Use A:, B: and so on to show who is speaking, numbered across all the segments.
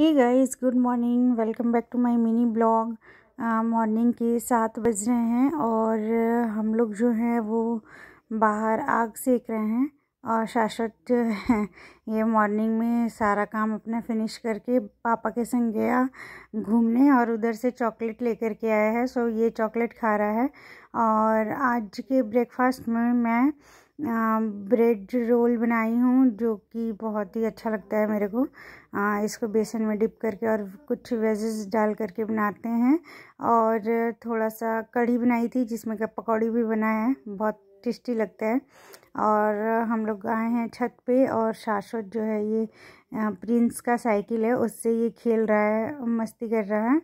A: he guys good morning welcome back to my mini vlog morning के सात बज रहे हैं और uh, हम लोग जो हैं वो बाहर आग सेक रहे हैं और शाश्वत ये मॉर्निंग में सारा काम अपना फिनिश करके पापा के संग गया घूमने और उधर से चॉकलेट लेकर के आया है सो ये चॉकलेट खा रहा है और आज के ब्रेकफास्ट में मैं ब्रेड रोल बनाई हूँ जो कि बहुत ही अच्छा लगता है मेरे को आ, इसको बेसन में डिप करके और कुछ वेजेस डाल करके बनाते हैं और थोड़ा सा कढ़ी बनाई थी जिसमें का पकौड़ी भी बनाया है बहुत टेस्टी लगता है और हम लोग आए हैं छत पे और शाश्वत जो है ये प्रिंस का साइकिल है उससे ये खेल रहा है मस्ती कर रहा है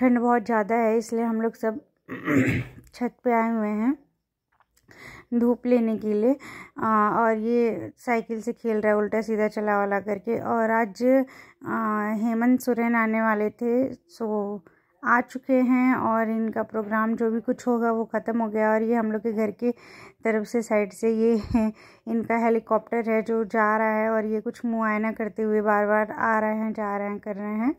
A: ठंड बहुत ज़्यादा है इसलिए हम लोग सब छत पे आए हुए हैं धूप लेने के लिए आ, और ये साइकिल से खेल रहा है उल्टा सीधा चला वाला करके और आज हेमंत सुरेन आने वाले थे सो आ चुके हैं और इनका प्रोग्राम जो भी कुछ होगा वो ख़त्म हो गया और ये हम लोग के घर के तरफ से साइड से ये है इनका हेलीकॉप्टर है जो जा रहा है और ये कुछ मुआयना करते हुए बार बार आ रहे हैं जा रहे हैं कर रहे हैं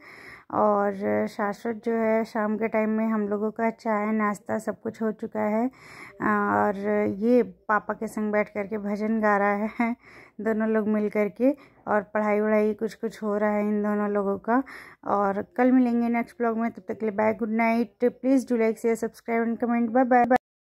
A: और शाश्वत जो है शाम के टाइम में हम लोगों का चाय नाश्ता सब कुछ हो चुका है और ये पापा के संग बैठ कर के भजन गा रहा है दोनों लोग मिल कर के और पढ़ाई वढ़ाई कुछ कुछ हो रहा है इन दोनों लोगों का और कल मिलेंगे नेक्स्ट ब्लॉग में तब तक के लिए bye good night please do like share subscribe and comment bye bye